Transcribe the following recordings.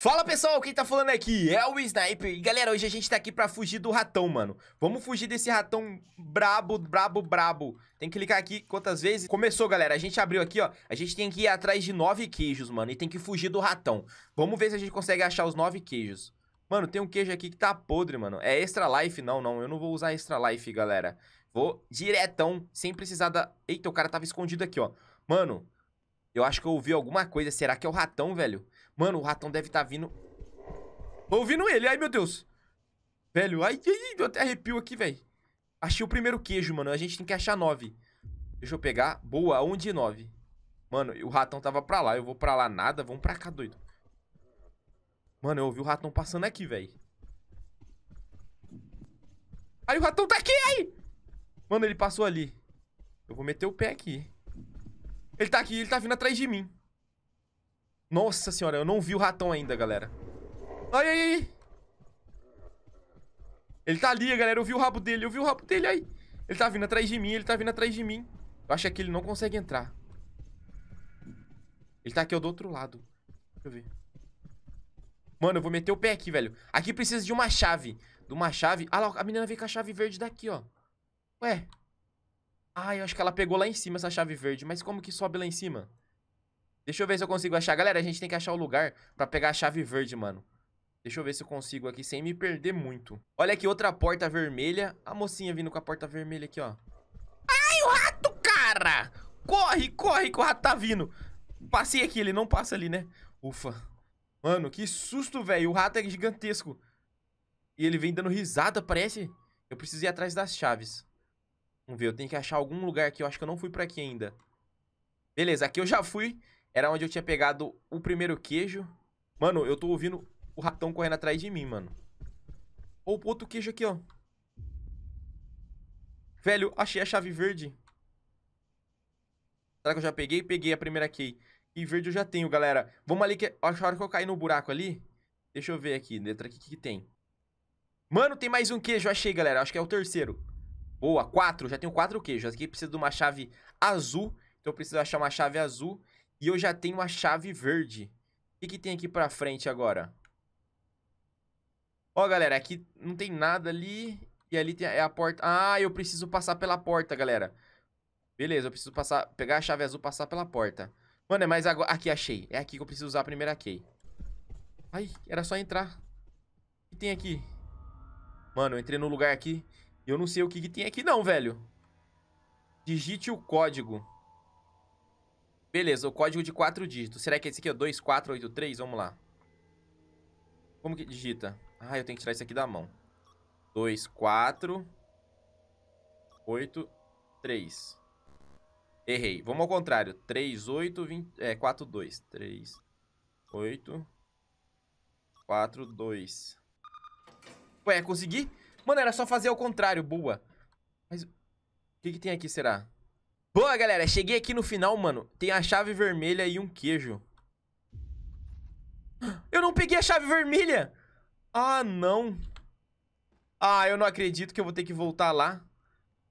Fala pessoal, quem tá falando aqui é o Sniper E galera, hoje a gente tá aqui pra fugir do ratão, mano Vamos fugir desse ratão brabo, brabo, brabo Tem que clicar aqui quantas vezes Começou, galera, a gente abriu aqui, ó A gente tem que ir atrás de nove queijos, mano E tem que fugir do ratão Vamos ver se a gente consegue achar os nove queijos Mano, tem um queijo aqui que tá podre, mano É extra life? Não, não, eu não vou usar extra life, galera Vou diretão, sem precisar da... Eita, o cara tava escondido aqui, ó Mano, eu acho que eu ouvi alguma coisa Será que é o ratão, velho? Mano, o ratão deve estar tá vindo. Tô ouvindo ele. Ai, meu Deus. Velho, ai, ai, deu até arrepio aqui, velho. Achei o primeiro queijo, mano. A gente tem que achar nove. Deixa eu pegar. Boa, um de nove. Mano, o ratão tava pra lá. Eu vou pra lá nada. Vamos pra cá, doido. Mano, eu ouvi o ratão passando aqui, velho. Aí o ratão tá aqui, aí! Mano, ele passou ali. Eu vou meter o pé aqui. Ele tá aqui, ele tá vindo atrás de mim. Nossa senhora, eu não vi o ratão ainda, galera. Ai, ai, ai. Ele tá ali, galera. Eu vi o rabo dele, eu vi o rabo dele aí. Ele tá vindo atrás de mim, ele tá vindo atrás de mim. Eu acho que ele não consegue entrar. Ele tá aqui, ó, do outro lado. Deixa eu ver. Mano, eu vou meter o pé aqui, velho. Aqui precisa de uma chave. De uma chave. Ah lá, a menina veio com a chave verde daqui, ó. Ué. Ah, eu acho que ela pegou lá em cima essa chave verde. Mas como que sobe lá em cima? Deixa eu ver se eu consigo achar. Galera, a gente tem que achar o lugar pra pegar a chave verde, mano. Deixa eu ver se eu consigo aqui sem me perder muito. Olha aqui, outra porta vermelha. A mocinha vindo com a porta vermelha aqui, ó. Ai, o rato, cara! Corre, corre que o rato tá vindo. Passei aqui, ele não passa ali, né? Ufa. Mano, que susto, velho. O rato é gigantesco. E ele vem dando risada, parece. Eu preciso ir atrás das chaves. Vamos ver, eu tenho que achar algum lugar aqui. Eu acho que eu não fui pra aqui ainda. Beleza, aqui eu já fui. Era onde eu tinha pegado o primeiro queijo. Mano, eu tô ouvindo o ratão correndo atrás de mim, mano. Ou outro queijo aqui, ó. Velho, achei a chave verde. Será que eu já peguei? Peguei a primeira key. E verde eu já tenho, galera. Vamos ali que... Acho é a hora que eu caí no buraco ali. Deixa eu ver aqui. Letra aqui, o que, que tem? Mano, tem mais um queijo. Achei, galera. Acho que é o terceiro. Boa, quatro. Já tenho quatro queijos. Aqui precisa de uma chave azul. Então eu preciso achar uma chave azul. E eu já tenho a chave verde. O que, que tem aqui pra frente agora? Ó, galera, aqui não tem nada ali. E ali tem a, é a porta. Ah, eu preciso passar pela porta, galera. Beleza, eu preciso passar, pegar a chave azul e passar pela porta. Mano, é mais agora... Aqui, achei. É aqui que eu preciso usar a primeira key. Ai, era só entrar. O que tem aqui? Mano, eu entrei no lugar aqui e eu não sei o que, que tem aqui não, velho. Digite o código. Beleza, o código de quatro dígitos. Será que é esse aqui é 2483? Vamos lá. Como que digita? Ah, eu tenho que tirar isso aqui da mão. 2483. Errei. Vamos ao contrário. 3820, é 42. 3 8 4 2. Ué, consegui? Mano, era só fazer ao contrário, boa. Mas o que que tem aqui, será? Boa, galera. Cheguei aqui no final, mano. Tem a chave vermelha e um queijo. Eu não peguei a chave vermelha! Ah, não. Ah, eu não acredito que eu vou ter que voltar lá.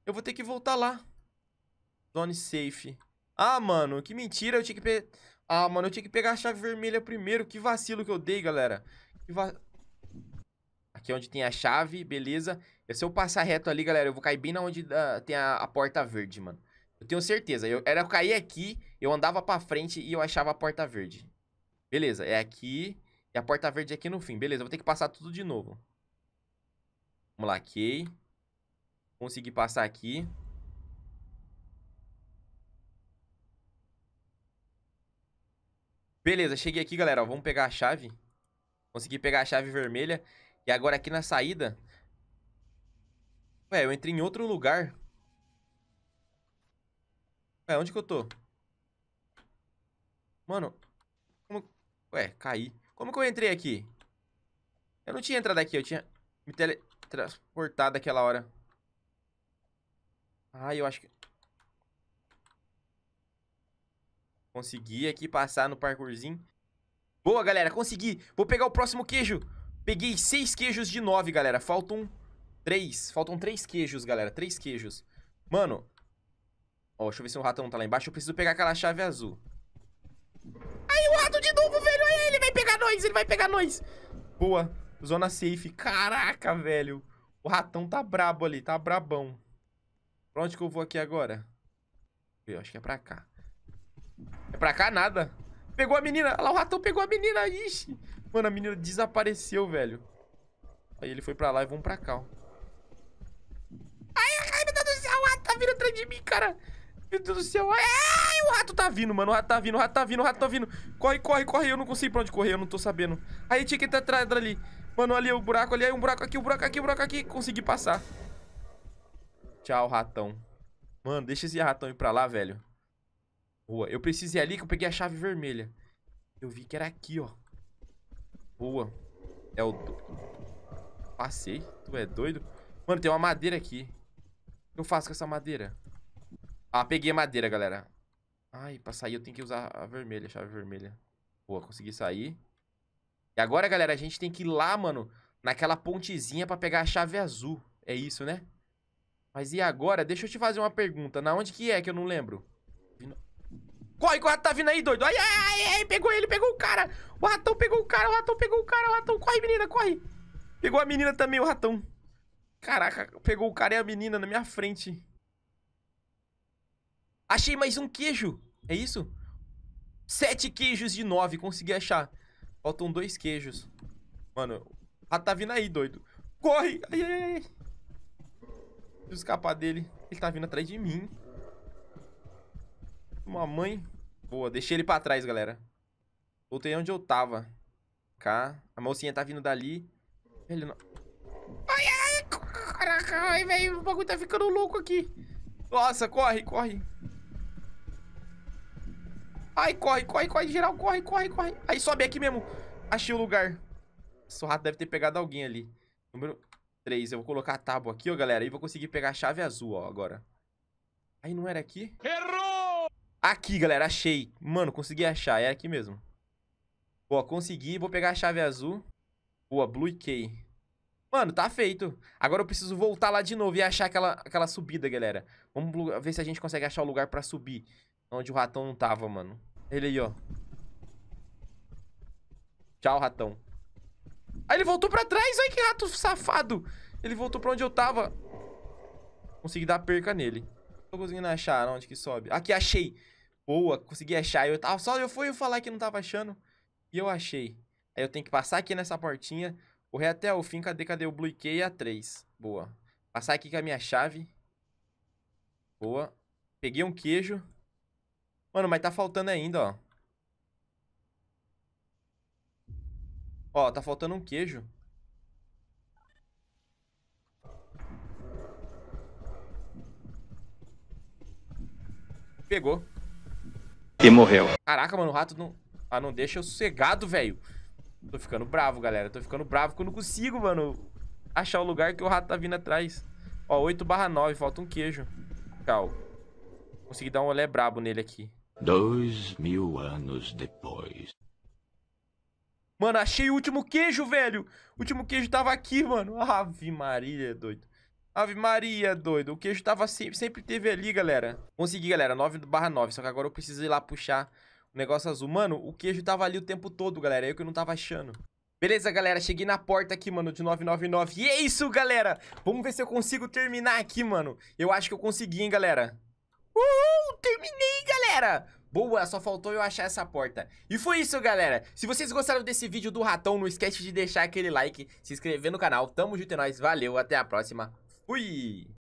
Eu vou ter que voltar lá. Zone safe. Ah, mano, que mentira. Eu tinha que pe... Ah, mano, eu tinha que pegar a chave vermelha primeiro. Que vacilo que eu dei, galera. Que va... Aqui é onde tem a chave, beleza. E é se eu passar reto ali, galera, eu vou cair bem na onde uh, tem a, a porta verde, mano. Eu tenho certeza. Eu, era eu cair aqui, eu andava pra frente e eu achava a porta verde. Beleza, é aqui. E a porta verde é aqui no fim. Beleza, vou ter que passar tudo de novo. Vamos lá, ok. Consegui passar aqui. Beleza, cheguei aqui, galera. Ó, vamos pegar a chave. Consegui pegar a chave vermelha. E agora aqui na saída... Ué, eu entrei em outro lugar. Ué, onde que eu tô? Mano, como... Ué, caí. Como que eu entrei aqui? Eu não tinha entrado aqui, eu tinha me teletransportado aquela hora. Ah, eu acho que... Consegui aqui passar no parkourzinho. Boa, galera, consegui. Vou pegar o próximo queijo. Peguei seis queijos de nove, galera. Faltam três. Faltam três queijos, galera. Três queijos. Mano, Ó, deixa eu ver se o um ratão tá lá embaixo. Eu preciso pegar aquela chave azul. Aí o rato de novo, velho. Aí ele vai pegar nós, ele vai pegar nós. Boa. Zona safe. Caraca, velho. O ratão tá brabo ali, tá brabão. Pra onde que eu vou aqui agora? Eu acho que é pra cá. É pra cá nada. Pegou a menina. Olha lá, o ratão pegou a menina. Ixi. Mano, a menina desapareceu, velho. Aí ele foi pra lá e vamos pra cá, ó. Ai, ai, meu Deus do céu. O rato tá vindo atrás de mim, cara. Meu Deus do céu. Ai, o rato tá vindo, mano. O rato tá vindo, o rato tá vindo, o rato tá vindo. Corre, corre, corre. Eu não consigo pra onde correr, eu não tô sabendo. Aí tinha que entrar atrás ali. Mano, ali é o buraco, ali, aí é um buraco aqui, um buraco aqui, um buraco aqui. Consegui passar. Tchau, ratão. Mano, deixa esse ratão ir pra lá, velho. Boa. Eu precisei ali que eu peguei a chave vermelha. Eu vi que era aqui, ó. Boa. É o... Do... Passei. Tu é doido? Mano, tem uma madeira aqui. O que eu faço com essa madeira? Ah, peguei madeira, galera. Ai, pra sair eu tenho que usar a vermelha, a chave vermelha. Boa, consegui sair. E agora, galera, a gente tem que ir lá, mano, naquela pontezinha pra pegar a chave azul. É isso, né? Mas e agora? Deixa eu te fazer uma pergunta. Na onde que é que eu não lembro? Corre que o rato tá vindo aí, doido. Ai, ai, ai, pegou ele, pegou o cara. O ratão pegou o cara, o ratão pegou o cara, o ratão. Corre, menina, corre. Pegou a menina também, o ratão. Caraca, pegou o cara e a menina na minha frente. Achei mais um queijo. É isso? Sete queijos de nove, consegui achar. Faltam dois queijos. Mano, rato tá vindo aí, doido. Corre! Ai, ai, ai. eu escapar dele. Ele tá vindo atrás de mim. Mamãe. Boa, deixei ele pra trás, galera. Voltei onde eu tava. Cá. A mocinha tá vindo dali. Ele não... Ai, ai, caraca. Ai, velho, o bagulho tá ficando louco aqui. Nossa, corre, corre. Ai, corre, corre, corre, geral, corre, corre, corre. Aí sobe aqui mesmo. Achei o lugar. Esse rato deve ter pegado alguém ali. Número 3. Eu vou colocar a tábua aqui, ó, galera. E vou conseguir pegar a chave azul, ó, agora. Aí não era aqui? Errou! Aqui, galera, achei. Mano, consegui achar. É aqui mesmo. Boa, consegui. Vou pegar a chave azul. Boa, Blue Key. Mano, tá feito. Agora eu preciso voltar lá de novo e achar aquela, aquela subida, galera. Vamos ver se a gente consegue achar o lugar pra subir. Onde o ratão não tava, mano. Ele aí, ó. Tchau, ratão. Ah, ele voltou pra trás. Ai, que rato safado. Ele voltou pra onde eu tava. Consegui dar perca nele. Tô conseguindo achar onde que sobe. Aqui, achei. Boa, consegui achar. Eu tava só eu fui falar que não tava achando. E eu achei. Aí eu tenho que passar aqui nessa portinha Correr até o fim, cadê, cadê o Blue Key? A3. Boa. Passar aqui com a minha chave. Boa. Peguei um queijo. Mano, mas tá faltando ainda, ó. Ó, tá faltando um queijo. Pegou. E morreu. Caraca, mano, o rato não... Ah, não deixa eu sossegado, velho. Tô ficando bravo, galera. Tô ficando bravo que eu não consigo, mano, achar o lugar que o rato tá vindo atrás. Ó, 8 barra 9, falta um queijo. Cal. Consegui dar um olé brabo nele aqui. Dois mil anos depois. Mano, achei o último queijo, velho. O último queijo tava aqui, mano. Ave Maria, doido. Ave Maria, doido. O queijo tava sempre, sempre teve ali, galera. Consegui, galera. 9 barra 9. Só que agora eu preciso ir lá puxar negócio azul. Mano, o queijo tava ali o tempo todo, galera. É eu que não tava achando. Beleza, galera, cheguei na porta aqui, mano, de 999 E é isso, galera! Vamos ver se eu consigo terminar aqui, mano Eu acho que eu consegui, hein, galera Uhul, terminei, galera! Boa, só faltou eu achar essa porta. E foi isso, galera. Se vocês gostaram desse vídeo do Ratão, não esquece de deixar aquele like, se inscrever no canal. Tamo junto e é nós, valeu, até a próxima. Fui!